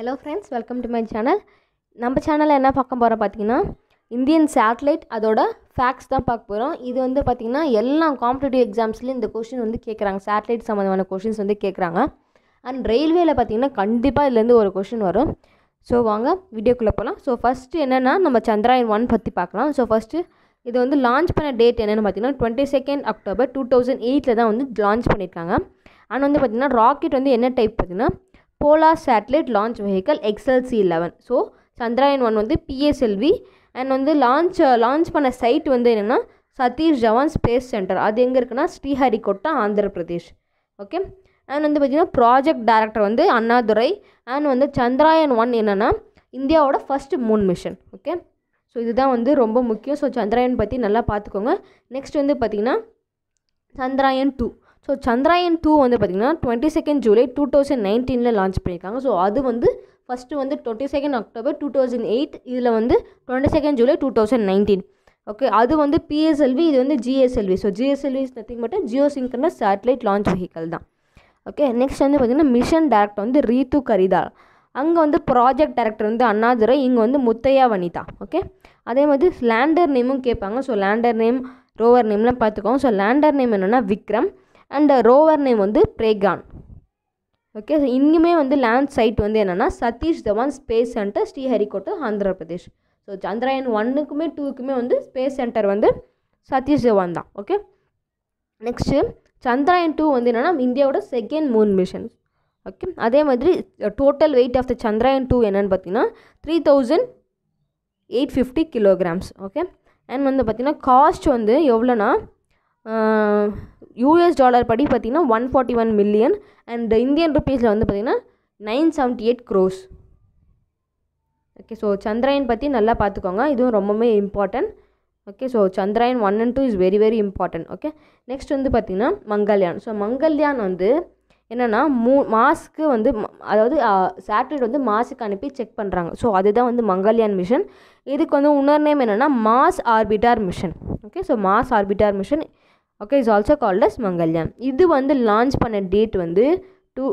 hello friends welcome to my channel நம்ம சேனலில் என்ன பார்க்க போகிறோம் பார்த்தீங்கன்னா இந்தியன் சேட்டலைட் அதோட ஃபேக்ஸ் தான் பார்க்க போகிறோம் இது வந்து பார்த்திங்கன்னா எல்லா காம்படிட்டிவ் எக்ஸாம்ஸ்லேயும் இந்த கொஷின் வந்து கேட்குறாங்க சேட்டலைட் சம்மந்தமான கொஷின்ஸ் வந்து கேட்குறாங்க அண்ட் ரயில்வேயில் பார்த்திங்கன்னா கண்டிப்பாக இதுலேருந்து ஒரு கொஷின் வரும் ஸோ வாங்க வீடியோக்குள்ளே போகலாம் ஸோ ஃபஸ்ட்டு என்னென்னா நம்ம சந்திராயன் ஒன் பற்றி பார்க்கலாம் ஸோ ஃபஸ்ட்டு இது வந்து லான்ச் பண்ண டேட் என்னென்னு பார்த்தீங்கன்னா twenty second October two thousand எயிட்டில் தான் வந்து லான்ச் பண்ணியிருக்காங்க ஆனால் வந்து பார்த்திங்கன்னா ராக்கெட் வந்து என்ன டைப் பார்த்திங்கன்னா polar satellite launch vehicle XLC eleven so Chandrayaan one வந்து பிஎஸ்எல்வி அண்ட் வந்து லான்ச் லான்ச் பண்ண சைட் வந்து என்னென்னா சதீஷ் ஜவான் ஸ்பேஸ் சென்டர் அது எங்கே இருக்குன்னா ஸ்ரீஹரிகோட்டா ஆந்திர பிரதேஷ் ஓகே அண்ட் வந்து பார்த்திங்கன்னா ப்ராஜெக்ட் டைரக்டர் வந்து அண்ணாதுரை அண்ட் வந்து சந்திராயன் ஒன் என்னென்னா இந்தியாவோட first moon mission okay so இதுதான் வந்து ரொம்ப முக்கியம் ஸோ சந்திராயன் பற்றி நல்லா பார்த்துக்கோங்க நெக்ஸ்ட் வந்து பார்த்திங்கன்னா Chandrayaan two so Chandrayaan two வந்து பார்த்திங்கன்னா twenty second July two thousand நைன்டீனில் லான்ச் பண்ணியிருக்காங்க ஸோ அது வந்து ஃபஸ்ட்டு வந்து twenty second October two thousand eight இதில் வந்து twenty second July two thousand nineteen okay அது வந்து பிஎஸ்எல்வி இது வந்து GSLV so GSLV is nothing but geo synchronous satellite launch vehicle தான் ஓகே நெக்ஸ்ட் வந்து பார்த்திங்கன்னா மிஷன் டேரக்டர் வந்து ரீத்து கரிதால் அங்கே வந்து ப்ராஜெக்ட் டேரக்டர் வந்து அண்ணாதுரை இங்கே வந்து முத்தையா வனிதா ஓகே அதே மாதிரி லேண்டர் நேமும் கேட்பாங்க ஸோ லேண்டர் நேம் ரோவர் நேம்லாம் பார்த்துக்கோங்க ஸோ லேண்டர் நேம் என்னென்னா விக்ரம் அண்ட் ரோவர் நேம் வந்து பிரேகான் ஓகே இங்குமே வந்து லேண்ட் சைட் வந்து என்னென்னா Satish Dhawan space centre Sriharikota Andhra Pradesh so Chandrayaan ஒன்னுக்குமே டூக்குமே வந்து ஸ்பேஸ் சென்டர் வந்து சதீஷ் தவான் தான் ஓகே நெக்ஸ்ட்டு சந்திராயன் டூ வந்து என்னென்னா இந்தியாவோட செகண்ட் மூன் மிஷன் ஓகே அதே மாதிரி total weight of the Chandrayaan two என்னென்னு பார்த்தீங்கன்னா three thousand eight fifty kilograms okay and வந்து பார்த்திங்கன்னா காஸ்ட் வந்து எவ்வளோனா யூஎஸ் டாலர் படி பார்த்திங்கன்னா one forty one million and Indian ருபீஸில் வந்து பார்த்திங்கன்னா nine seventy eight crores okay so Chandrayaan பற்றி நல்லா பார்த்துக்கோங்க இதுவும் ரொம்பவே important okay so Chandrayaan one and two is very very important okay next வந்து பார்த்திங்கன்னா மங்கல்யான் ஸோ மங்கல்யான் வந்து என்னென்னா மூ மாஸ்க்கு வந்து அதாவது சேட்டலைட் வந்து மாஸுக்கு அனுப்பி செக் பண்ணுறாங்க ஸோ அதுதான் வந்து மங்கல்யான் மிஷன் இதுக்கு வந்து உணர் நேம் என்னென்னா Mars orbiter mission okay so Mars orbiter mission okay is also called as Mangalyaan இது வந்து லான்ச் பண்ண டேட் வந்து two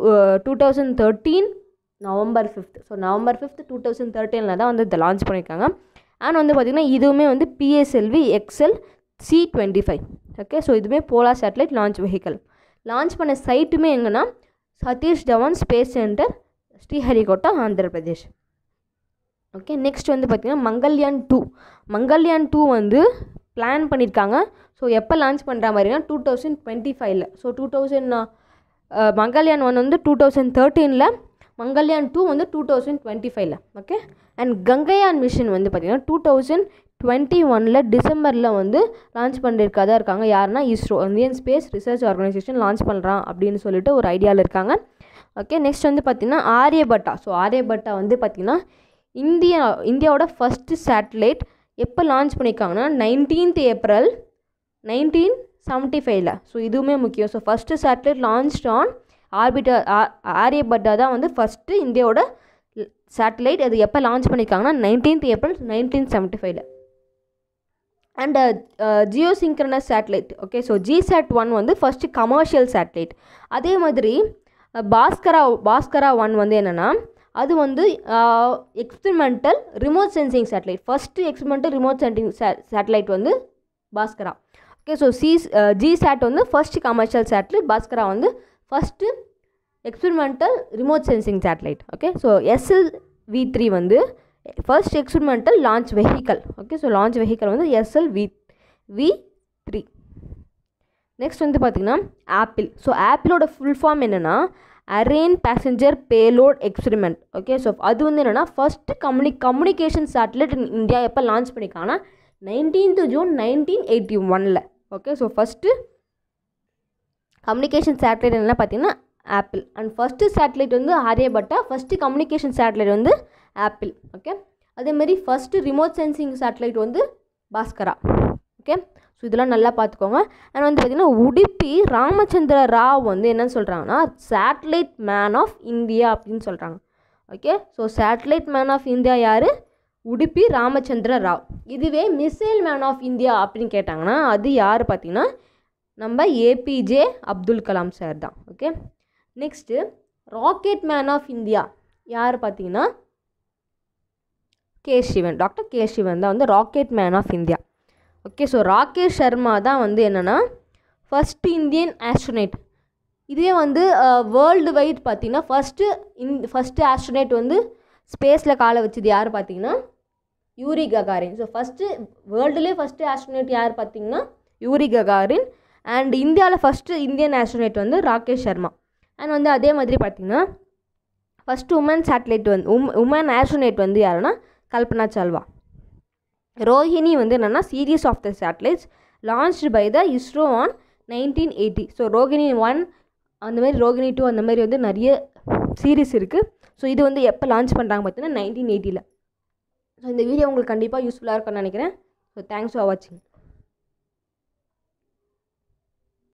two thousand thirteen November fifth so November fifth two thousand தேர்ட்டீனில் தான் வந்து இதை லான்ச் பண்ணியிருக்காங்க அண்ட் வந்து பார்த்திங்கன்னா இதுவுமே வந்து PSLV XL C twenty five okay so இதுவுமே polar satellite launch vehicle launch பண்ண சைட்டுமே எங்கன்னா Satish Dhawan space centre Sriharikota Andhra Pradesh okay next வந்து பார்த்திங்கன்னா மங்கல்யான் டூ மங்கல்யான் டூ வந்து பிளான் பண்ணியிருக்காங்க ஸோ எப்போ லான்ச் பண்ணுற மாதிரினா டூ தௌசண்ட் டுவெண்ட்டி ஃபைவ்ல so two thousand Mangalyaan one வந்து டூ தௌசண்ட் தேர்ட்டீனில் மங்கல்யான் டூ வந்து டூ தௌசண்ட் டுவெண்ட்டி ஃபைவ்ல ஓகே அண்ட் கங்கையான் மிஷன் வந்து பார்த்திங்கன்னா டூ தௌசண்ட் டுவெண்ட்டி ஒனில் டிசம்பரில் வந்து லான்ச் பண்ணியிருக்காத இருக்காங்க யாருன்னா ISRO Indian space research organisation launch பண்ணுறான் அப்படின்னு சொல்லிட்டு ஒரு ஐடியாவில் இருக்காங்க ஓகே நெக்ஸ்ட் வந்து பார்த்திங்கன்னா ஆரியபட்டா ஸோ ஆரியபட்டா வந்து பார்த்திங்கன்னா இந்தியா இந்தியாவோட ஃபஸ்ட்டு சேட்டலைட் எப்போ லான்ச் பண்ணியிருக்காங்கன்னா நைன்டீன்த் ஏப்ரல் நைன்டீன் செவன்ட்டி ஃபைவ்ல ஸோ இதுவுமே முக்கியம் so first satellite launch on ஆர்பிட்டா ஆரியபட்டா தான் வந்து ஃபஸ்ட்டு இந்தியாவோட சேட்டலைட் அது எப்போ லான்ச் பண்ணியிருக்காங்கன்னா நைன்டீன்த் ஏப்ரல் நைன்டீன் செவன்ட்டி ஃபைவ்ல and geo synchronous satellite okay so G SAT one வந்து ஃபஸ்ட்டு கமர்ஷியல் சேட்டலைட் அதே மாதிரி பாஸ்கரா பாஸ்கரா ஒன் வந்து என்னென்னா அது வந்து experimental remote sensing satellite first experimental remote sensing satellite வந்து Bhaskara okay so C G SAT வந்து ஃபஸ்ட்டு கமர்ஷியல் சேட்டலைட் பாஸ்கரா வந்து first experimental remote sensing satellite okay so SL V three வந்து first experimental launch vehicle okay so launch vehicle வந்து SL V V three next வந்து பார்த்திங்கன்னா APPLE so ஆப்பிளோட full form என்னென்னா Ariane passenger payload experiment okay so அது வந்து என்னென்னா first கம்யூனி கம்யூனிகேஷன் சேட்டலைட் இன் இந்தியா எப்போ லான்ச் பண்ணிக்காங்கன்னா நைன்டீன்த் ஜூன் நைன்டீன் எயிட்டி ஒனில் okay so first communication satellite என்ன பார்த்தீங்கன்னா ஆப்பிள் அண்ட் ஃபஸ்ட்டு சேட்டலைட் வந்து ஆரியபட்டா ஃபஸ்ட்டு கம்யூனிகேஷன் சேட்டலைட் வந்து ஆப்பிள் ஓகே அதேமாரி ஃபஸ்ட்டு ரிமோட் சென்சிங் சேட்டலைட் வந்து பாஸ்கரா ஓகே ஸோ இதெல்லாம் நல்லா பார்த்துக்கோங்க அண்ட் வந்து பார்த்திங்கன்னா உடுப்பி ராமச்சந்திர ராவ் வந்து என்னன்னு சொல்கிறாங்கன்னா சேட்டலைட் மேன் ஆஃப் இந்தியா அப்படின்னு சொல்கிறாங்க okay so satellite man of India யார் உடுப்பி ராமச்சந்திர ராவ் இதுவே மிசைல் மேன் ஆஃப் இந்தியா அப்படின்னு கேட்டாங்கன்னா அது யார் பார்த்திங்கன்னா நம்ம ஏபிஜே அப்துல் கலாம் சார் தான் okay next rocket man of India யார் பார்த்தீங்கன்னா K Sivan doctor K Sivan தான் வந்து rocket man of India okay so Rakesh Sharma தான் வந்து என்னென்னா ஃபஸ்ட்டு இந்தியன் ஆஸ்ட்ரோனேட் இதே வந்து வேர்ல்டு வைட் பார்த்திங்கன்னா ஃபஸ்ட்டு இந் ஃபஸ்ட்டு ஆஸ்ட்ரோனேட் வந்து ஸ்பேஸில் காலை வச்சது யார் பார்த்தீங்கன்னா யூரி ககாரின் ஸோ ஃபஸ்ட்டு வேர்ல்டுலேயே ஃபஸ்ட்டு ஆஸ்ட்ரோனேட் யார் பார்த்தீங்கன்னா யூரி ககாரின் அண்ட் இந்தியாவில் ஃபஸ்ட்டு இந்தியன் ஆஸ்ட்ரோனேட் வந்து ராகேஷ் சர்மா அண்ட் வந்து அதே மாதிரி பார்த்திங்கன்னா ஃபஸ்ட்டு உமன் சேட்டலைட் வந்து உம் உமன் ஆஸ்ட்ரோனேட் வந்து யாருன்னா கல்பனா சால்வா ரோஹிணி வந்து என்னென்னா series of the satellites launched by the ISRO on nineteen eighty so Rohini one அந்த மாதிரி ரோகிணி டூ அந்த மாதிரி வந்து நிறைய சீரீஸ் இருக்குது ஸோ இது வந்து எப்போ லான்ச் பண்ணுறாங்க பார்த்தீங்கன்னா நைன்டீன் எயிட்டியில் ஸோ இந்த வீடியோ உங்களுக்கு கண்டிப்பாக யூஸ்ஃபுல்லாக இருக்கும்னு நினைக்கிறேன் ஸோ தேங்க்ஸ் ஃபார் வாட்சிங்